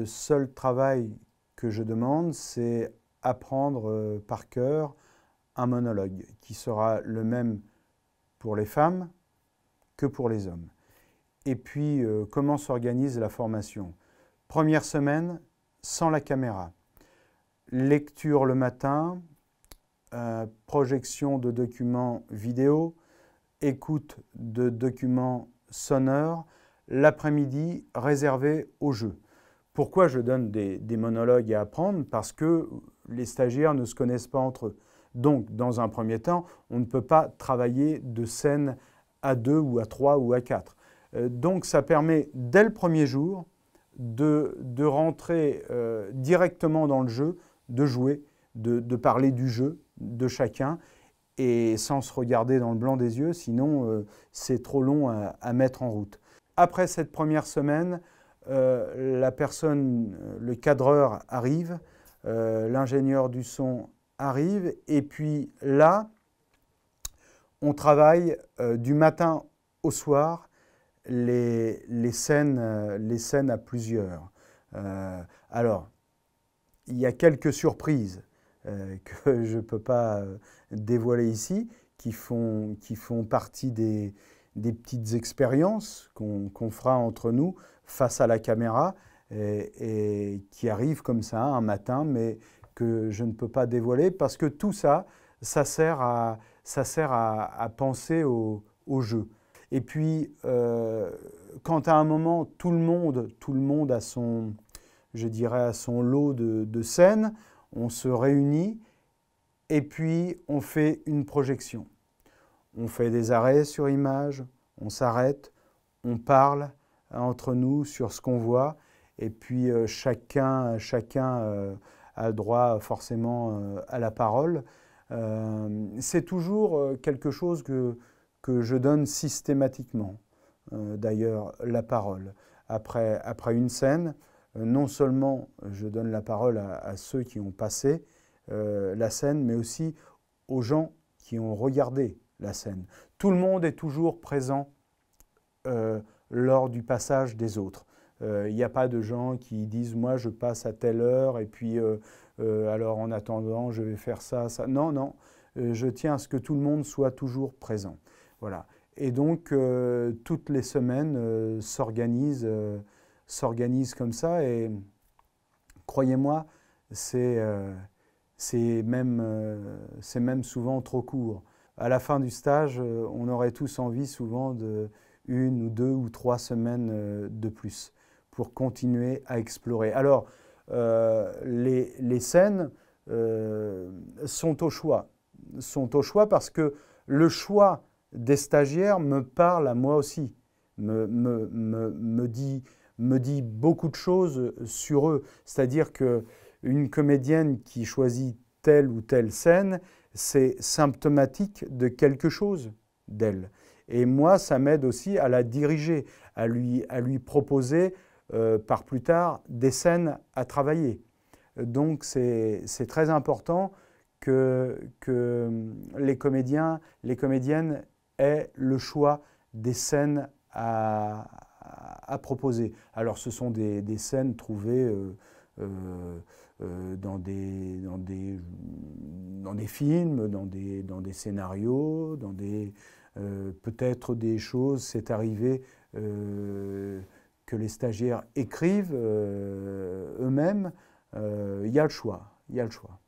le seul travail que je demande, c'est apprendre euh, par cœur un monologue qui sera le même pour les femmes que pour les hommes. Et puis, euh, comment s'organise la formation Première semaine, sans la caméra. Lecture le matin, euh, projection de documents vidéo, écoute de documents sonores, l'après-midi réservé au jeu. Pourquoi je donne des, monologues à apprendre Parce que les stagiaires ne se connaissent pas entre eux. Donc, dans un premier temps, on ne peut pas travailler de scène à deux ou à trois ou à quatre. Euh, donc, ça permet dès le premier jour de, rentrer euh, directement dans le jeu, de jouer, de, parler du jeu de chacun et sans se regarder dans le blanc des yeux, sinon euh, c'est trop long à mettre en route. Après cette première semaine, euh, la personne, euh, le cadreur arrive, euh, l'ingénieur du son arrive, et puis là, on travaille du matin au soir les, les, scènes, les scènes à plusieurs. alors, il y a quelques surprises que je ne peux pas dévoiler ici, qui font, qui font partie des, des petites expériences qu'on fera entre nous face à la caméra et, qui arrivent comme ça un matin, mais que je ne peux pas dévoiler parce que tout ça, ça sert à, penser au, jeu. Et puis, euh, quand à un moment, tout le monde, tout le monde a son, je dirais, à son lot de, de scènes, on se réunit et puis on fait une projection on fait des arrêts sur image, on s'arrête, on parle entre nous sur ce qu'on voit, et puis euh, chacun, chacun euh, a droit forcément euh, à la parole. c'est toujours quelque chose que, je donne systématiquement, d'ailleurs, la parole. Après, une scène, non seulement je donne la parole à ceux qui ont passé la scène, mais aussi aux gens qui ont regardé la scène. Tout le monde est toujours présent euh, lors du passage des autres. Il euh, n'y a pas de gens qui disent moi je passe à telle heure et puis euh, alors en attendant je vais faire ça, ça. Non, non, je tiens à ce que tout le monde soit toujours présent. Voilà. Et donc toutes les semaines s'organisent s'organise comme ça et croyez-moi, c'est même, même souvent trop court à la fin du stage, euh, on aurait tous envie souvent de une ou deux ou trois semaines euh, de plus pour continuer à explorer. Alors, euh, les, scènes sont au choix. Sont au choix parce que le choix des stagiaires me parle à moi aussi, me, me, me, me dit, dit, beaucoup de choses sur eux. C'est-à-dire qu'une comédienne qui choisit telle ou telle scène, c'est symptomatique de quelque chose d'elle. Et moi, ça m'aide aussi à la diriger, à lui, proposer euh, par plus tard des scènes à travailler. Donc c'est très important que, que, mm, les comédiens, les comédiennes aient le choix des scènes à, proposer. Alors ce sont des, scènes trouvées... Euh, euh, euh, dans, des, dans, des, dans des films, dans des, dans des scénarios, dans des, euh, peut-être des choses, c'est arrivé que les stagiaires écrivent eux-mêmes, il y a le choix. Il y a le choix.